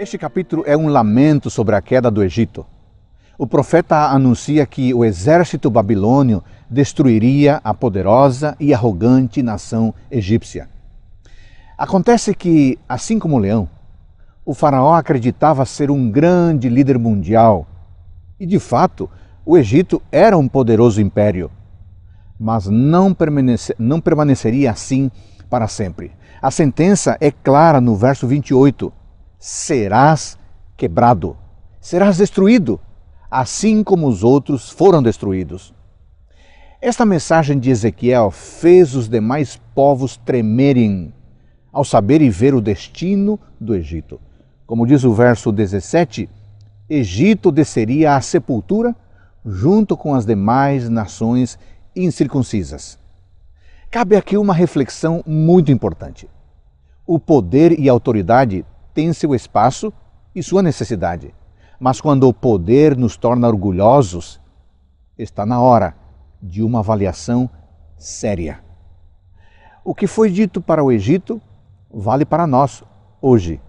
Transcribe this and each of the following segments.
Este capítulo é um lamento sobre a queda do Egito. O profeta anuncia que o exército babilônio destruiria a poderosa e arrogante nação egípcia. Acontece que, assim como o leão, o faraó acreditava ser um grande líder mundial. E de fato, o Egito era um poderoso império. Mas não, permanece, não permaneceria assim para sempre. A sentença é clara no verso 28 serás quebrado, serás destruído, assim como os outros foram destruídos. Esta mensagem de Ezequiel fez os demais povos tremerem ao saber e ver o destino do Egito. Como diz o verso 17, Egito desceria à sepultura junto com as demais nações incircuncisas. Cabe aqui uma reflexão muito importante. O poder e autoridade tem seu espaço e sua necessidade. Mas quando o poder nos torna orgulhosos, está na hora de uma avaliação séria. O que foi dito para o Egito vale para nós hoje.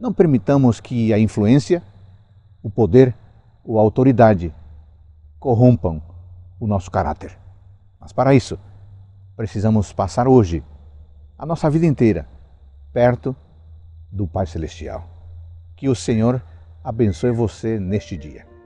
Não permitamos que a influência, o poder ou a autoridade corrompam o nosso caráter. Mas para isso, precisamos passar hoje a nossa vida inteira perto do Pai Celestial. Que o Senhor abençoe você neste dia.